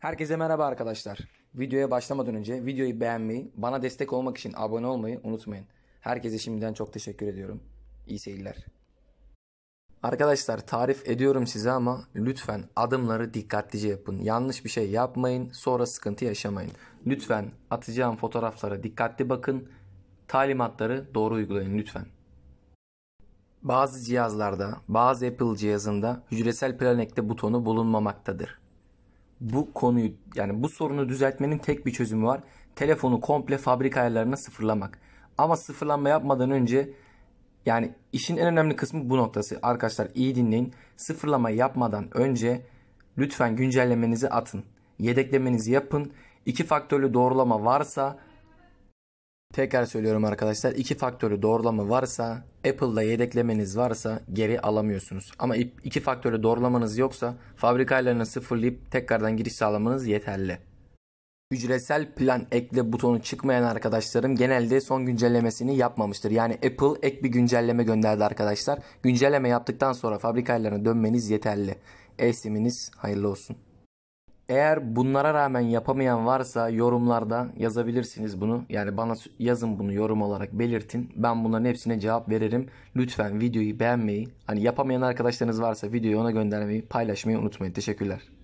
Herkese merhaba arkadaşlar. Videoya başlamadan önce videoyu beğenmeyi, bana destek olmak için abone olmayı unutmayın. Herkese şimdiden çok teşekkür ediyorum. İyi seyirler. Arkadaşlar tarif ediyorum size ama lütfen adımları dikkatlice yapın. Yanlış bir şey yapmayın, sonra sıkıntı yaşamayın. Lütfen atacağım fotoğraflara dikkatli bakın. Talimatları doğru uygulayın lütfen. Bazı cihazlarda, bazı Apple cihazında hücresel planekte butonu bulunmamaktadır bu konuyu yani bu sorunu düzeltmenin tek bir çözümü var. Telefonu komple fabrika ayarlarına sıfırlamak. Ama sıfırlanma yapmadan önce yani işin en önemli kısmı bu noktası. Arkadaşlar iyi dinleyin. Sıfırlama yapmadan önce lütfen güncellemenizi atın. Yedeklemenizi yapın. İki faktörlü doğrulama varsa Tekrar söylüyorum arkadaşlar iki faktörlü doğrulama varsa Apple'da yedeklemeniz varsa geri alamıyorsunuz. Ama iki faktörlü doğrulamanız yoksa fabrikaylarını sıfırlayıp tekrardan giriş sağlamanız yeterli. Ücretsel plan ekle butonu çıkmayan arkadaşlarım genelde son güncellemesini yapmamıştır. Yani Apple ek bir güncelleme gönderdi arkadaşlar. Güncelleme yaptıktan sonra fabrikaylarına dönmeniz yeterli. e hayırlı olsun. Eğer bunlara rağmen yapamayan varsa yorumlarda yazabilirsiniz bunu. Yani bana yazın bunu yorum olarak belirtin. Ben bunların hepsine cevap veririm. Lütfen videoyu beğenmeyi, hani yapamayan arkadaşlarınız varsa videoyu ona göndermeyi, paylaşmayı unutmayın. Teşekkürler.